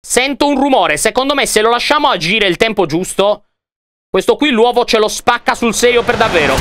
Sento un rumore. Secondo me se lo lasciamo agire il tempo giusto, questo qui l'uovo ce lo spacca sul serio per davvero.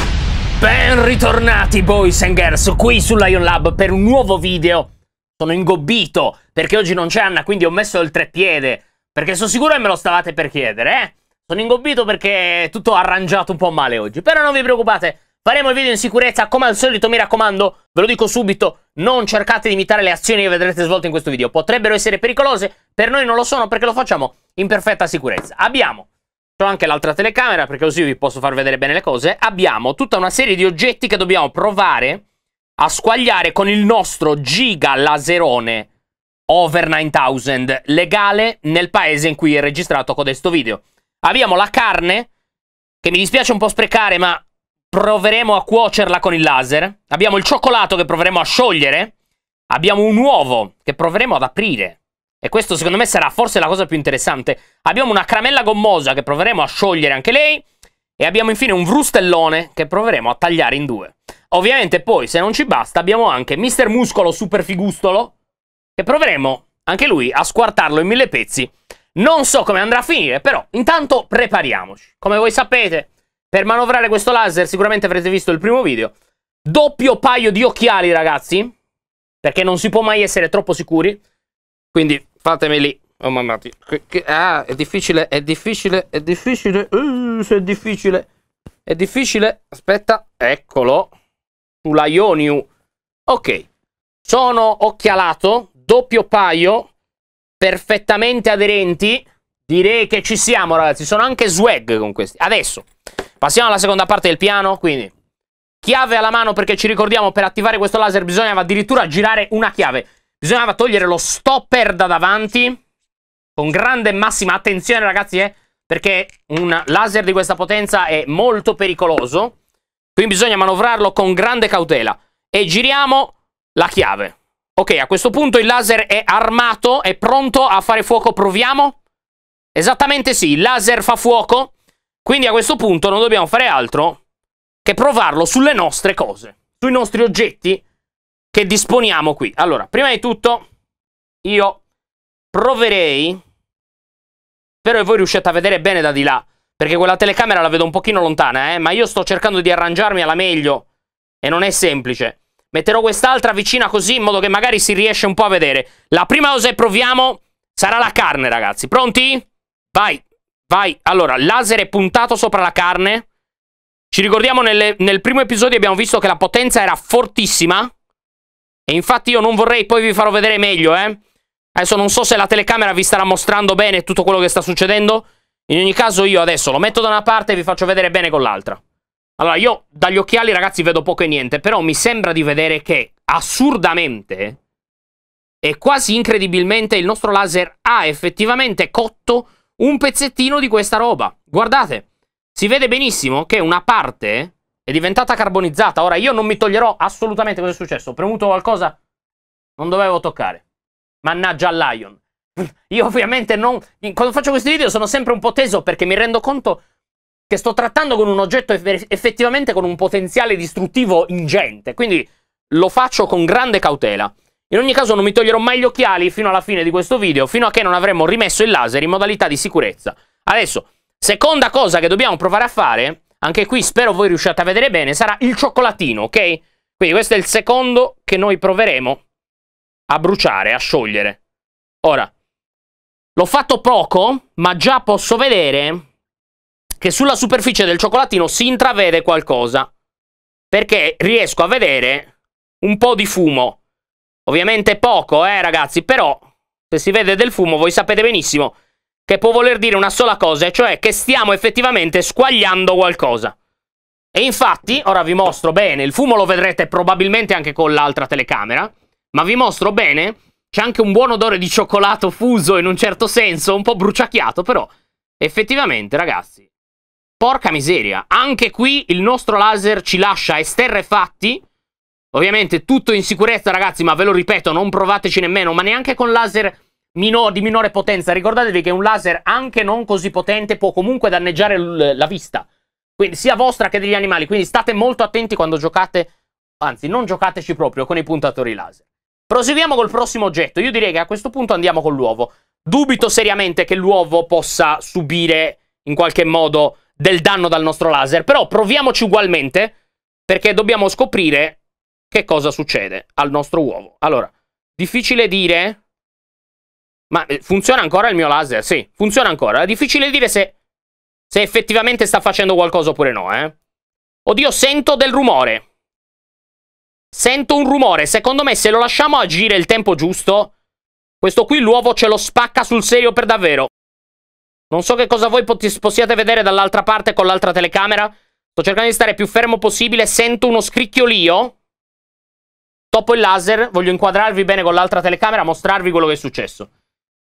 Ben ritornati boys and girls qui su Lion Lab per un nuovo video. Sono ingobbito perché oggi non c'è Anna, quindi ho messo il treppiede. Perché sono sicuro che me lo stavate per chiedere, eh? Sono ingobbito perché è tutto arrangiato un po' male oggi. Però non vi preoccupate, Faremo il video in sicurezza, come al solito mi raccomando, ve lo dico subito, non cercate di imitare le azioni che vedrete svolte in questo video. Potrebbero essere pericolose, per noi non lo sono perché lo facciamo in perfetta sicurezza. Abbiamo, ho anche l'altra telecamera perché così vi posso far vedere bene le cose, abbiamo tutta una serie di oggetti che dobbiamo provare a squagliare con il nostro giga laserone over 9000 legale nel paese in cui è registrato codesto video. Abbiamo la carne, che mi dispiace un po' sprecare ma proveremo a cuocerla con il laser. Abbiamo il cioccolato che proveremo a sciogliere. Abbiamo un uovo che proveremo ad aprire. E questo secondo me sarà forse la cosa più interessante. Abbiamo una caramella gommosa che proveremo a sciogliere anche lei. E abbiamo infine un frustellone che proveremo a tagliare in due. Ovviamente poi, se non ci basta, abbiamo anche Mister Muscolo Super Figustolo che proveremo anche lui a squartarlo in mille pezzi. Non so come andrà a finire, però intanto prepariamoci. Come voi sapete, per manovrare questo laser sicuramente avrete visto il primo video. Doppio paio di occhiali, ragazzi. Perché non si può mai essere troppo sicuri. Quindi fatemeli. Oh mamma mia. Ah, è difficile, è difficile, è difficile. Uh, è difficile. È difficile. Aspetta, eccolo. Sulla Ioniu. Ok. Sono occhialato, doppio paio, perfettamente aderenti. Direi che ci siamo, ragazzi. Sono anche swag con questi. Adesso Passiamo alla seconda parte del piano, quindi chiave alla mano perché ci ricordiamo per attivare questo laser bisognava addirittura girare una chiave. Bisognava togliere lo stopper da davanti con grande e massima attenzione ragazzi eh, perché un laser di questa potenza è molto pericoloso. Quindi bisogna manovrarlo con grande cautela. E giriamo la chiave. Ok, a questo punto il laser è armato, è pronto a fare fuoco, proviamo? Esattamente sì, il laser fa fuoco. Quindi a questo punto non dobbiamo fare altro che provarlo sulle nostre cose, sui nostri oggetti che disponiamo qui. Allora, prima di tutto io proverei, spero che voi riusciate a vedere bene da di là, perché quella telecamera la vedo un pochino lontana, eh, ma io sto cercando di arrangiarmi alla meglio e non è semplice. Metterò quest'altra vicina così in modo che magari si riesce un po' a vedere. La prima cosa che proviamo sarà la carne, ragazzi. Pronti? Vai! Vai, allora, laser è puntato sopra la carne. Ci ricordiamo nelle, nel primo episodio abbiamo visto che la potenza era fortissima. E infatti io non vorrei, poi vi farò vedere meglio, eh. Adesso non so se la telecamera vi starà mostrando bene tutto quello che sta succedendo. In ogni caso io adesso lo metto da una parte e vi faccio vedere bene con l'altra. Allora, io dagli occhiali, ragazzi, vedo poco e niente, però mi sembra di vedere che, assurdamente, e quasi incredibilmente, il nostro laser ha effettivamente cotto un pezzettino di questa roba. Guardate, si vede benissimo che una parte è diventata carbonizzata. Ora io non mi toglierò assolutamente cosa è successo. Ho premuto qualcosa, non dovevo toccare. Mannaggia al Lion. io ovviamente non... Quando faccio questi video sono sempre un po' teso perché mi rendo conto che sto trattando con un oggetto effettivamente con un potenziale distruttivo ingente. Quindi lo faccio con grande cautela. In ogni caso non mi toglierò mai gli occhiali fino alla fine di questo video, fino a che non avremo rimesso il laser in modalità di sicurezza. Adesso, seconda cosa che dobbiamo provare a fare, anche qui spero voi riusciate a vedere bene, sarà il cioccolatino, ok? Quindi questo è il secondo che noi proveremo a bruciare, a sciogliere. Ora, l'ho fatto poco, ma già posso vedere che sulla superficie del cioccolatino si intravede qualcosa. Perché riesco a vedere un po' di fumo Ovviamente poco, eh ragazzi, però se si vede del fumo voi sapete benissimo che può voler dire una sola cosa, e cioè che stiamo effettivamente squagliando qualcosa. E infatti, ora vi mostro bene, il fumo lo vedrete probabilmente anche con l'altra telecamera, ma vi mostro bene, c'è anche un buon odore di cioccolato fuso in un certo senso, un po' bruciacchiato, però effettivamente ragazzi, porca miseria, anche qui il nostro laser ci lascia esterrefatti Ovviamente tutto in sicurezza ragazzi, ma ve lo ripeto, non provateci nemmeno, ma neanche con laser mino di minore potenza. Ricordatevi che un laser anche non così potente può comunque danneggiare la vista. Quindi sia vostra che degli animali, quindi state molto attenti quando giocate, anzi non giocateci proprio con i puntatori laser. Proseguiamo col prossimo oggetto, io direi che a questo punto andiamo con l'uovo. Dubito seriamente che l'uovo possa subire in qualche modo del danno dal nostro laser, però proviamoci ugualmente perché dobbiamo scoprire che cosa succede al nostro uovo. Allora, difficile dire... Ma eh, funziona ancora il mio laser? Sì, funziona ancora. È difficile dire se, se effettivamente sta facendo qualcosa oppure no, eh. Oddio, sento del rumore. Sento un rumore. Secondo me, se lo lasciamo agire il tempo giusto, questo qui l'uovo ce lo spacca sul serio per davvero. Non so che cosa voi possiate vedere dall'altra parte con l'altra telecamera. Sto cercando di stare più fermo possibile. Sento uno scricchiolio. Stoppo il laser, voglio inquadrarvi bene con l'altra telecamera, mostrarvi quello che è successo.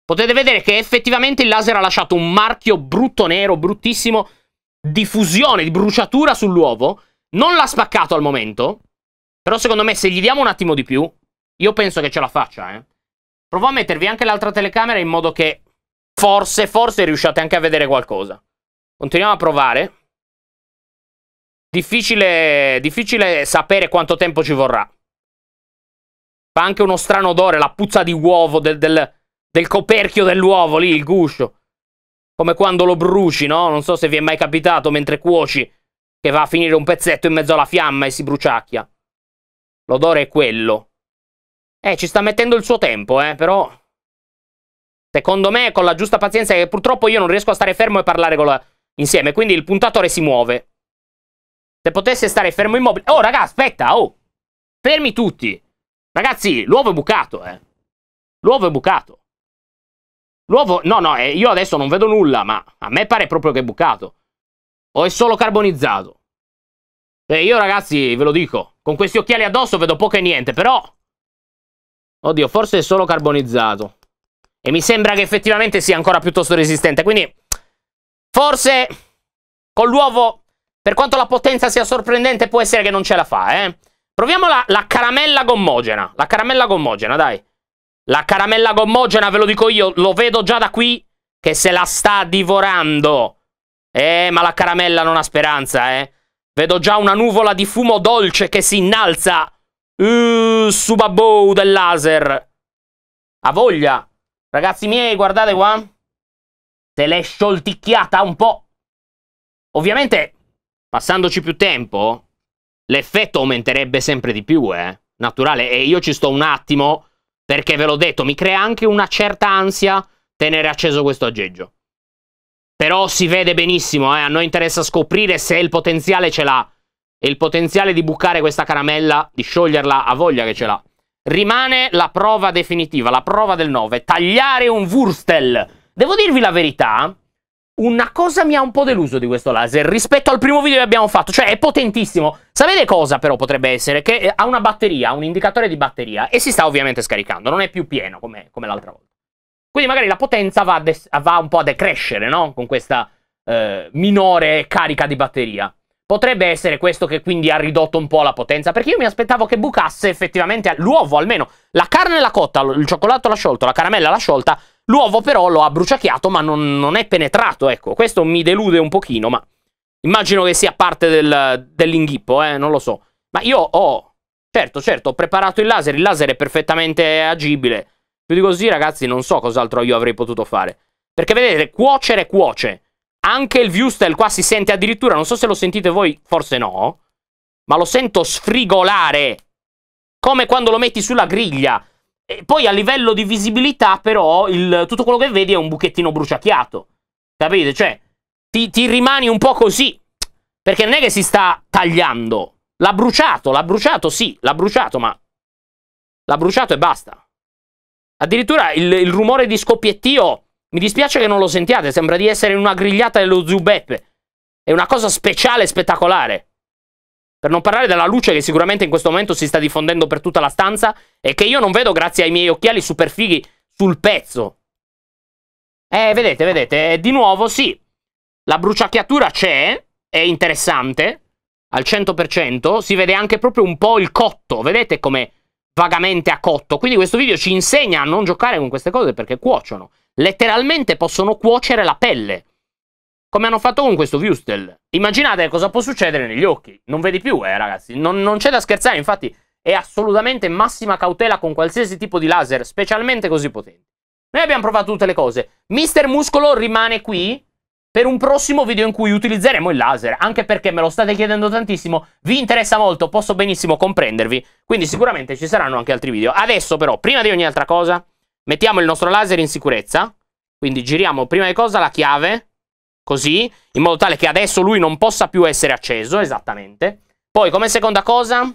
Potete vedere che effettivamente il laser ha lasciato un marchio brutto nero, bruttissimo, di fusione, di bruciatura sull'uovo. Non l'ha spaccato al momento, però secondo me se gli diamo un attimo di più, io penso che ce la faccia, eh. Provo a mettervi anche l'altra telecamera in modo che forse, forse riusciate anche a vedere qualcosa. Continuiamo a provare. Difficile, difficile sapere quanto tempo ci vorrà. Fa anche uno strano odore, la puzza di uovo del, del, del coperchio dell'uovo lì, il guscio. Come quando lo bruci, no? Non so se vi è mai capitato mentre cuoci che va a finire un pezzetto in mezzo alla fiamma e si bruciacchia. L'odore è quello. Eh, ci sta mettendo il suo tempo, eh, però... Secondo me, con la giusta pazienza, che purtroppo io non riesco a stare fermo e parlare la... insieme, quindi il puntatore si muove. Se potesse stare fermo immobile... Oh, raga, aspetta, oh! Fermi tutti! Ragazzi, l'uovo è bucato, eh. L'uovo è bucato. L'uovo, no, no, eh, io adesso non vedo nulla, ma a me pare proprio che è bucato. O è solo carbonizzato. E eh, io, ragazzi, ve lo dico, con questi occhiali addosso vedo poco e niente, però... Oddio, forse è solo carbonizzato. E mi sembra che effettivamente sia ancora piuttosto resistente, quindi... Forse... Con l'uovo, per quanto la potenza sia sorprendente, può essere che non ce la fa, eh. Proviamo la, la caramella gommogena. La caramella gommogena, dai. La caramella gommogena, ve lo dico io, lo vedo già da qui che se la sta divorando. Eh, ma la caramella non ha speranza, eh. Vedo già una nuvola di fumo dolce che si innalza. Uh, subabou del laser. Ha voglia. Ragazzi miei, guardate qua. Se l'è sciolticchiata un po'. Ovviamente, passandoci più tempo, l'effetto aumenterebbe sempre di più, eh, naturale, e io ci sto un attimo, perché ve l'ho detto, mi crea anche una certa ansia tenere acceso questo aggeggio. Però si vede benissimo, eh, a noi interessa scoprire se il potenziale ce l'ha, e il potenziale di bucare questa caramella, di scioglierla a voglia che ce l'ha. Rimane la prova definitiva, la prova del 9, tagliare un Wurstel. Devo dirvi la verità, una cosa mi ha un po' deluso di questo laser rispetto al primo video che abbiamo fatto, cioè è potentissimo. Sapete cosa però potrebbe essere? Che eh, ha una batteria, un indicatore di batteria e si sta ovviamente scaricando, non è più pieno come, come l'altra volta. Quindi magari la potenza va, va un po' a decrescere, no? Con questa eh, minore carica di batteria. Potrebbe essere questo che quindi ha ridotto un po' la potenza, perché io mi aspettavo che bucasse effettivamente l'uovo almeno. La carne l'ha cotta, il cioccolato l'ha sciolto, la caramella l'ha sciolta, L'uovo però lo ha bruciacchiato, ma non, non, è penetrato, ecco. Questo mi delude un pochino, ma immagino che sia parte del, dell'inghippo, eh, non lo so. Ma io ho... Certo, certo, ho preparato il laser, il laser è perfettamente agibile. Più di così, ragazzi, non so cos'altro io avrei potuto fare. Perché vedete, cuocere cuoce. Anche il viewstyle qua si sente addirittura, non so se lo sentite voi, forse no, ma lo sento sfrigolare. Come quando lo metti sulla griglia. E poi a livello di visibilità, però, il, tutto quello che vedi è un buchettino bruciacchiato. Capite? Cioè, ti, ti rimani un po' così. Perché non è che si sta tagliando. L'ha bruciato, l'ha bruciato, sì, l'ha bruciato, ma l'ha bruciato e basta. Addirittura il, il, rumore di scoppiettio, mi dispiace che non lo sentiate, sembra di essere in una grigliata dello Zubeppe. È una cosa speciale e spettacolare. Per non parlare della luce che sicuramente in questo momento si sta diffondendo per tutta la stanza e che io non vedo grazie ai miei occhiali super fighi sul pezzo. Eh, vedete, vedete, eh, di nuovo sì, la bruciacchiatura c'è, è interessante, al 100%, si vede anche proprio un po' il cotto, vedete come vagamente a cotto. Quindi questo video ci insegna a non giocare con queste cose perché cuociono. Letteralmente possono cuocere la pelle come hanno fatto con questo Viewstel. Immaginate cosa può succedere negli occhi. Non vedi più, eh, ragazzi. Non, non c'è da scherzare, infatti è assolutamente massima cautela con qualsiasi tipo di laser, specialmente così potente. Noi abbiamo provato tutte le cose. Mister Muscolo rimane qui per un prossimo video in cui utilizzeremo il laser, anche perché me lo state chiedendo tantissimo, vi interessa molto, posso benissimo comprendervi, quindi sicuramente ci saranno anche altri video. Adesso però, prima di ogni altra cosa, mettiamo il nostro laser in sicurezza, quindi giriamo prima di cosa la chiave, così, in modo tale che adesso lui non possa più essere acceso, esattamente. Poi come seconda cosa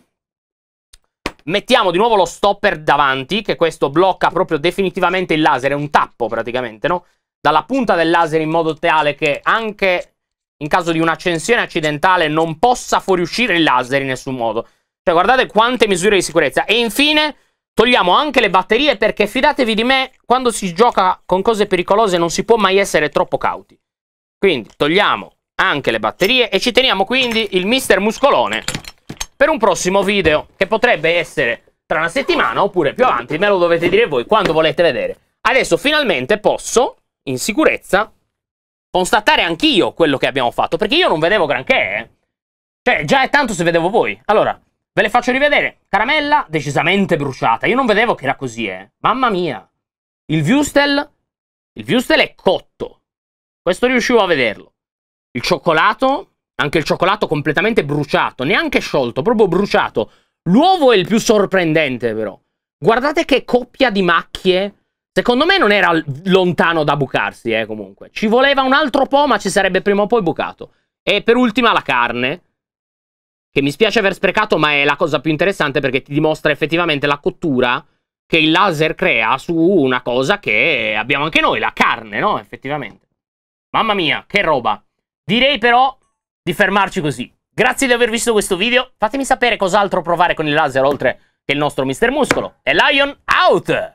mettiamo di nuovo lo stopper davanti, che questo blocca proprio definitivamente il laser, è un tappo praticamente, no? Dalla punta del laser in modo tale che anche in caso di un'accensione accidentale non possa fuoriuscire il laser in nessun modo. Cioè guardate quante misure di sicurezza. E infine togliamo anche le batterie perché fidatevi di me, quando si gioca con cose pericolose non si può mai essere troppo cauti. Quindi togliamo anche le batterie e ci teniamo quindi il mister muscolone per un prossimo video che potrebbe essere tra una settimana oppure più avanti, me lo dovete dire voi quando volete vedere. Adesso finalmente posso, in sicurezza, constatare anch'io quello che abbiamo fatto, perché io non vedevo granché, eh. Cioè, già è tanto se vedevo voi. Allora, ve le faccio rivedere. Caramella decisamente bruciata. Io non vedevo che era così, eh. Mamma mia. Il Viewstel, il Viewstel è cotto. Questo riuscivo a vederlo. Il cioccolato, anche il cioccolato completamente bruciato, neanche sciolto, proprio bruciato. L'uovo è il più sorprendente però. Guardate che coppia di macchie. Secondo me non era lontano da bucarsi, eh, comunque. Ci voleva un altro po', ma ci sarebbe prima o poi bucato. E per ultima la carne, che mi spiace aver sprecato, ma è la cosa più interessante perché ti dimostra effettivamente la cottura che il laser crea su una cosa che abbiamo anche noi, la carne, no? Effettivamente. Mamma mia, che roba. Direi però di fermarci così. Grazie di aver visto questo video. Fatemi sapere cos'altro provare con il laser oltre che il nostro Mister Muscolo. E Lion out!